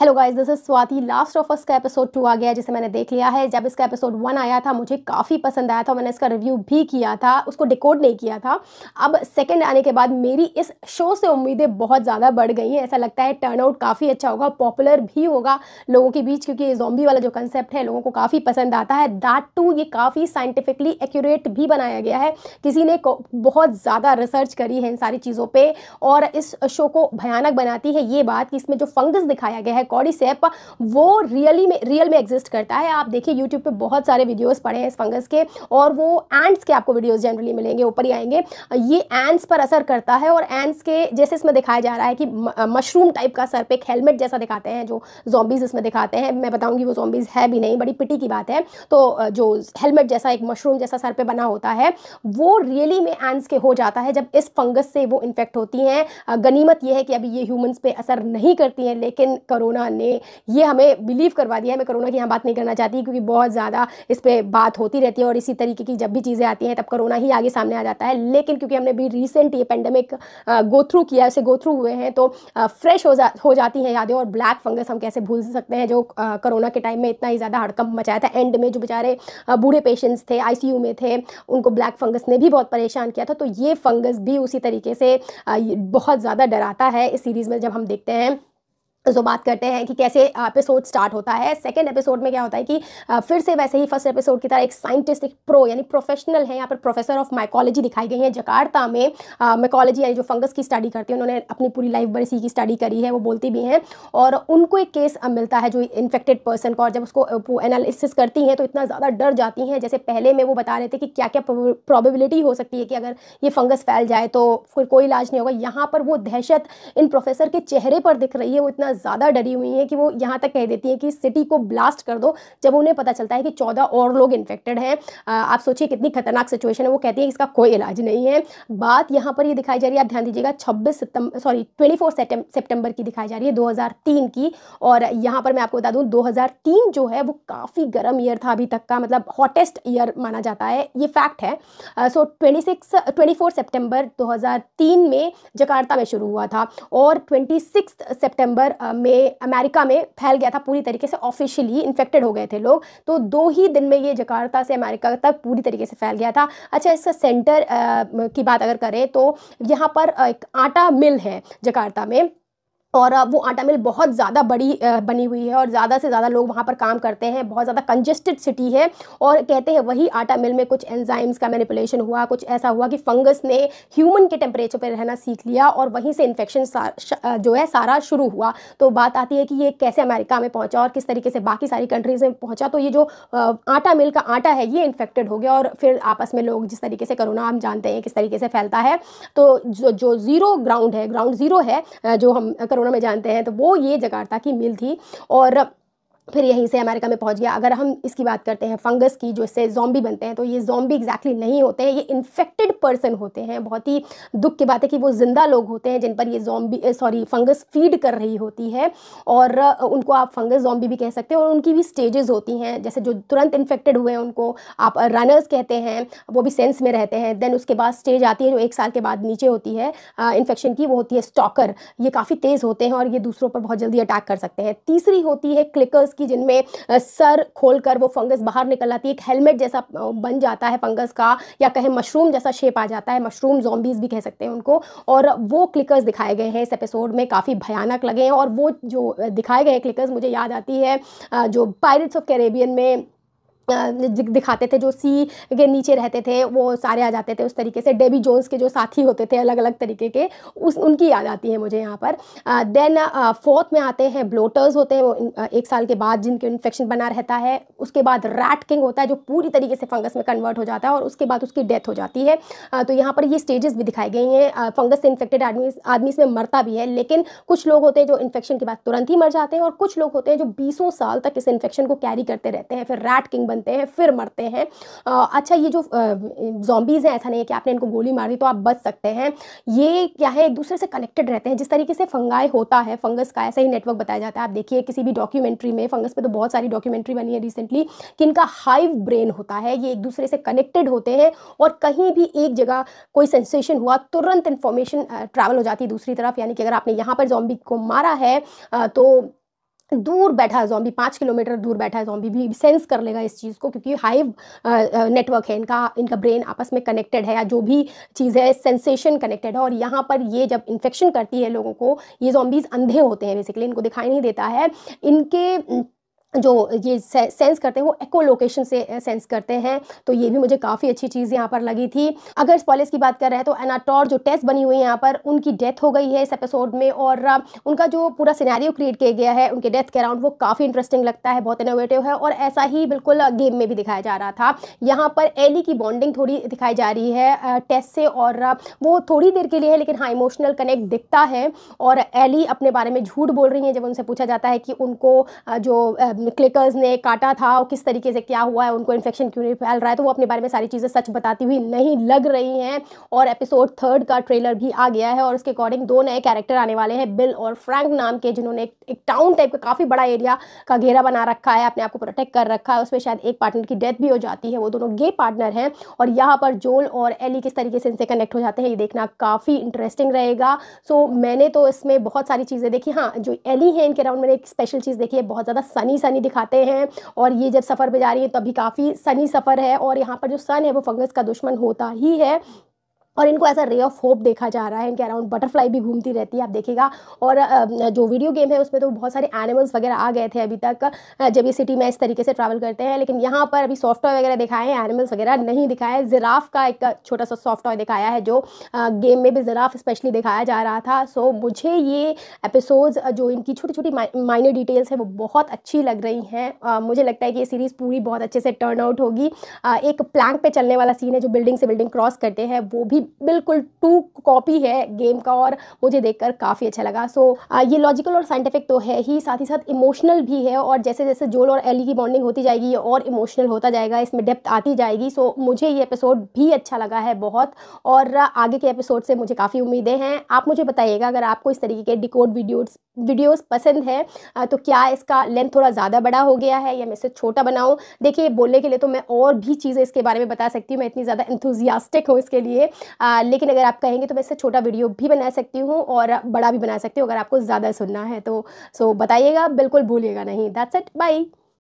hello guys this is Swati last of us का episode to आ गया जिसे मैंने देख लिया है जब इसका एपिसोड वन आया था मुझे काफ़ी पसंद आया था मैंने इसका रिव्यू भी किया था उसको डिकोड नहीं किया था अब सेकंड आने के बाद मेरी इस शो से उम्मीदें बहुत ज़्यादा बढ़ गई हैं ऐसा लगता है टर्नआउट काफ़ी अच्छा होगा पॉपुलर भी होगा लोगों के बीच क्योंकि जोम्बी वाला जो कंसेप्ट है लोगों को काफ़ी पसंद आता है दैट टू ये काफ़ी साइंटिफिकली एक्यूरेट भी बनाया गया है किसी ने बहुत ज़्यादा रिसर्च करी है इन सारी चीज़ों पर और इस शो को भयानक बनाती है ये बात कि इसमें जो फंगस दिखाया गया है कॉडीसेप वो रियली में रियल में एग्जिस्ट करता है आप देखिए यूट्यूब पे बहुत सारे वीडियोस पड़े हैं इस फंगस के और वो एंड्स के आपको वीडियोस जनरली मिलेंगे ऊपर ही आएंगे ये एंड्स पर असर करता है और एंड्स के जैसे इसमें दिखाया जा रहा है कि मशरूम टाइप का सर पे एक हेलमेट जैसा दिखाते हैं जो जॉम्बीज़ इसमें दिखाते हैं मैं बताऊँगी वो जॉम्बीज़ है भी नहीं बड़ी पिटी की बात है तो जो हेलमेट जैसा एक मशरूम जैसा सर पर बना होता है वो रियली में एंड्स के हो जाता है जब इस फंगस से वो इन्फेक्ट होती हैं गनीमत यह है कि अभी ये ह्यूमन्स पे असर नहीं करती हैं लेकिन कोरोना कोरोना ने ये हमें बिलीव करवा दिया है मैं कोरोना की यहाँ बात नहीं करना चाहती क्योंकि बहुत ज़्यादा इस पर बात होती रहती है और इसी तरीके की जब भी चीज़ें आती हैं तब करोना ही आगे सामने आ जाता है लेकिन क्योंकि हमने भी रिसेंट ये पेंडेमिक गो थ्रू किया उसे गो थ्रू हुए हैं तो फ्रेश हो जा हो जाती हैं यादें और ब्लैक फंगस हम कैसे भूल सकते हैं जो कोरोना के टाइम में इतना ही ज़्यादा हड़कंप मचाया था एंड में जो बेचारे बूढ़े पेशेंट्स थे आई में थे उनको ब्लैक फंगस ने भी बहुत परेशान किया था तो ये फंगस भी उसी तरीके से बहुत ज़्यादा डराता है इस सीरीज़ में जब हम देखते हैं जो तो बात करते हैं कि कैसे एपिसोड स्टार्ट होता है सेकंड एपिसोड में क्या होता है कि फिर से वैसे ही फर्स्ट एपिसोड की तरह एक साइंटिस्ट एक प्रो यानी प्रोफेशनल है यहाँ पर प्रोफेसर ऑफ माइकोलॉजी दिखाई गई है जकार्ता में माइकोलॉजी यानी जो फंगस की स्टडी करती है उन्होंने अपनी पूरी लाइफ भर इसी की स्टडी करी है वो बोलती भी हैं और उनको एक केस मिलता है जो इन्फेक्टेड पर्सन का और जब उसको एनालिसिस करती हैं तो इतना ज़्यादा डर जाती हैं जैसे पहले में वो बता रहे थे कि क्या क्या प्रॉबिलिटी हो सकती है कि अगर ये फंगस फैल जाए तो फिर कोई इलाज नहीं होगा यहाँ पर वो दहशत इन प्रोफेसर के चेहरे पर दिख रही है वो इतना इतना ज़्यादा डरी हुई हैं कि वो यहाँ तक कह देती हैं कि सिटी को ब्लास्ट कर दो जब उन्हें पता चलता है कि चौदह और लोग इन्फेक्टेड हैं आप सोचिए कितनी खतरनाक सिचुएशन है वो कहती है इसका कोई इलाज नहीं है बात यहाँ पर ये दिखाई जा रही है आप ध्यान दीजिएगा छब्बीस सितंबर सॉरी ट्वेंटी फोर की दिखाई जा रही है दो की और यहाँ पर मैं आपको बता दूँ दो जो है वो काफ़ी गर्म ईयर था अभी तक का मतलब हॉटेस्ट ईयर माना जाता है ये फैक्ट है so twenty six twenty four में जकार्ता में शुरू हुआ था और 26 सितंबर में अमेरिका में फैल गया था पूरी तरीके से ऑफिशियली इन्फेक्टेड हो गए थे लोग तो दो ही दिन में ये जकार्ता से अमेरिका तक पूरी तरीके से फैल गया था अच्छा इसका सेंटर की बात अगर करें तो यहाँ पर एक आटा मिल है जकार्ता में और वो आटा मिल बहुत ज़्यादा बड़ी बनी हुई है और ज़्यादा से ज़्यादा लोग वहाँ पर काम करते हैं बहुत ज़्यादा कंजेस्टेड सिटी है और कहते हैं वही आटा मिल में कुछ एंजाइम्स का मैनिपुलेशन हुआ कुछ ऐसा हुआ कि फंगस ने ह्यूमन के टेम्परेचर पर रहना सीख लिया और वहीं से इन्फेक्शन जो है सारा शुरू हुआ तो बात आती है कि ये कैसे अमेरिका में पहुँचा और किस तरीके से बाकी सारी कंट्रीज़ में पहुँचा तो ये जो आटा मिल का आटा है ये इन्फेक्टेड हो गया और फिर आपस में लोग जिस तरीके से करोना हम जानते हैं किस तरीके से फैलता है तो जो जो ज़ीरो ग्राउंड है ग्राउंड ज़ीरो है जो हम कोरोना में जानते हैं तो वो ये जकार्ता की मिल थी और फिर यहीं से अमेरिका में पहुंच गया अगर हम इसकी बात करते हैं फंगस की जो इससे जॉम्बी बनते हैं तो ये जॉम्बी एग्जैक्टली exactly नहीं होते हैं ये इन्फेक्टेड पर्सन होते हैं बहुत ही दुख की बात है कि वो ज़िंदा लोग होते हैं जिन पर ये जॉम्बी सॉरी फंगस फीड कर रही होती है और उनको आप फंगस जॉम्बी भी कह सकते हैं और उनकी भी स्टेजेस होती हैं जैसे जो तुरंत इन्फेक्टेड हुए हैं उनको आप रनर्स कहते हैं वो भी सेंस में रहते हैं देन उसके बाद स्टेज आती है जो एक साल के बाद नीचे होती है इन्फेक्शन की वो होती है स्टॉकर ये काफ़ी तेज़ होते हैं और ये दूसरों पर बहुत जल्दी अटैक कर सकते हैं तीसरी होती है क्लिकर्स फंगस की जिनमें सर खोलकर वो फंगस बाहर निकल आती है एक हेलमेट जैसा बन जाता है फंगस का या कहें मशरूम जैसा शेप आ जाता है मशरूम जॉम्बीज भी कह सकते हैं उनको और वो क्लिकर्स दिखाए गए हैं इस एपिसोड में काफ़ी भयानक लगे हैं और वो जो दिखाए गए क्लिकर्स मुझे याद आती है जो पायरेट्स ऑफ कैरेबियन में दिखाते थे जो सी के नीचे रहते थे वो सारे आ जाते थे उस तरीके से डेबी जोन्स के जो साथी होते थे अलग अलग तरीके के उस उनकी याद आती है मुझे यहाँ पर देन फोर्थ में आते हैं ब्लोटर्स होते हैं वो एक साल के बाद जिनके इन्फेक्शन बना रहता है उसके बाद रैट किंग होता है जो पूरी तरीके से फंगस में कन्वर्ट हो जाता है और उसके बाद उसकी डेथ हो जाती है तो यहाँ पर ये स्टेजेस भी दिखाई गई हैं फंगस से इन्फेक्टेड आदमी आदमी इसमें मरता भी है लेकिन कुछ लोग होते हैं जो इन्फेक्शन के बाद तुरंत ही मर जाते हैं और कुछ लोग होते हैं जो बीसों साल तक इस इन्फेक्शन को कैरी करते रहते हैं फिर रैट किंग बन बनते हैं फिर मरते हैं अच्छा ये जो जॉम्बीज़ हैं ऐसा नहीं है कि आपने इनको गोली दी तो आप बच सकते हैं ये क्या है एक दूसरे से कनेक्टेड रहते हैं जिस तरीके से फंगाई होता है फंगस का ऐसा ही नेटवर्क बताया जाता है आप देखिए किसी भी डॉक्यूमेंट्री में फंगस पर तो बहुत सारी डॉक्यूमेंट्री बनी है रिसेंटली कि इनका हाइव ब्रेन होता है ये एक दूसरे से कनेक्टेड होते हैं और कहीं भी एक जगह कोई सेंसेशन हुआ तुरंत इन्फॉर्मेशन ट्रैवल हो जाती है दूसरी तरफ यानी कि अगर आपने यहाँ पर जॉम्बी को मारा है तो दूर बैठा है जॉम्बी पाँच किलोमीटर दूर बैठा है जॉम्बी भी सेंस कर लेगा इस चीज़ को क्योंकि हाइव नेटवर्क है इनका इनका ब्रेन आपस में कनेक्टेड है या जो भी चीज़ है सेंसेशन कनेक्टेड है और यहाँ पर ये जब इन्फेक्शन करती है लोगों को ये जॉम्बीज़ अंधे होते हैं बेसिकली इनको दिखाई नहीं देता है इनके जो ये सेंस करते हैं वो एको लोकेशन से सेंस करते हैं तो ये भी मुझे काफ़ी अच्छी चीज़ यहाँ पर लगी थी अगर इस पॉलिस की बात कर रहे हैं तो एनाटॉर जो टेस्ट बनी हुई है यहाँ पर उनकी डेथ हो गई है इस एपिसोड में और उनका जो पूरा सिनेरियो क्रिएट किया गया है उनके डेथ के अराउंड वो काफ़ी इंटरेस्टिंग लगता है बहुत इनोवेटिव है और ऐसा ही बिल्कुल गेम में भी दिखाया जा रहा था यहाँ पर एली की बॉन्डिंग थोड़ी दिखाई जा रही है टेस्ट से और वो थोड़ी देर के लिए है लेकिन हाँ इमोशनल कनेक्ट दिखता है और एली अपने बारे में झूठ बोल रही हैं जब उनसे पूछा जाता है कि उनको जो क्लिकर्स ने काटा था और किस तरीके से क्या हुआ है उनको इन्फेक्शन क्यों नहीं फैल रहा है तो वो अपने बारे में सारी चीज़ें सच बताती हुई नहीं लग रही हैं और एपिसोड थर्ड का ट्रेलर भी आ गया है और उसके अकॉर्डिंग दो नए कैरेक्टर आने वाले हैं बिल और फ्रैंक नाम के जिन्होंने एक टाउन टाइप का काफ़ी बड़ा एरिया का घेरा बना रखा है अपने आप को प्रोटेक्ट कर रखा है उसमें शायद एक पार्टनर की डेथ भी हो जाती है वो दोनों गे पार्टनर हैं और यहाँ पर जोल और एली किस तरीके से इनसे कनेक्ट हो जाते हैं ये देखना काफ़ी इंटरेस्टिंग रहेगा सो मैंने तो इसमें बहुत सारी चीज़ें देखी हाँ जो एली है इनके राउंड मैंने एक स्पेशल चीज़ देखी है बहुत ज़्यादा सनी सा सनी दिखाते हैं और ये जब सफ़र पर जा रही है तो अभी काफ़ी सनी सफ़र है और यहाँ पर जो सन है वो फंगस का दुश्मन होता ही है और इनको ऐसा रे ऑफ होप देखा जा रहा है इनके अराउंड बटरफ्लाई भी घूमती रहती है आप देखेगा और जो वीडियो गेम है उसमें तो बहुत सारे एनिमल्स वगैरह आ गए थे अभी तक जब ये सिटी में इस तरीके से ट्रैवल करते हैं लेकिन यहाँ पर अभी सॉफ्ट टॉय वगैरह दिखाए हैं एनिमल्स वगैरह नहीं दिखाए हैं जिराफ का एक छोटा सा सॉफ्ट टॉय दिखाया है जो गेम में भी जिराफ स्पेशली दिखाया जा रहा था सो मुझे ये एपिसोड जो इनकी छोटी छोटी माइनर डिटेल्स हैं वो बहुत अच्छी लग रही हैं मुझे लगता है कि ये सीरीज़ पूरी बहुत अच्छे से टर्न आउट होगी एक प्लैंक पे चलने वाला सीन है जो बिल्डिंग से बिल्डिंग क्रॉस करते हैं वो भी बिल्कुल टू कॉपी है गेम का और मुझे देखकर काफ़ी अच्छा लगा सो so, ये लॉजिकल और साइंटिफिक तो है ही साथ ही साथ इमोशनल भी है और जैसे जैसे जोल और एली e की बॉन्डिंग होती जाएगी ये और इमोशनल होता जाएगा इसमें डेप्थ आती जाएगी सो so, मुझे ये एपिसोड भी अच्छा लगा है बहुत और आगे के एपिसोड से मुझे काफ़ी उम्मीदें हैं आप मुझे बताइएगा अगर आपको इस तरीके के डिकोड वीडियोज वीडियोस पसंद हैं तो क्या इसका लेंथ थोड़ा ज़्यादा बड़ा हो गया है या मैं इसे छोटा बनाऊँ देखिए बोलने के लिए तो मैं और भी चीज़ें इसके बारे में बता सकती हूँ मैं इतनी ज़्यादा इंथुजियास्टिक हूँ इसके लिए आ, लेकिन अगर आप कहेंगे तो मैं इससे छोटा वीडियो भी बना सकती हूँ और बड़ा भी बना सकती हूँ अगर आपको ज़्यादा सुनना है तो सो बताइएगा बिल्कुल भूलिएगा नहीं दैट्स एट बाई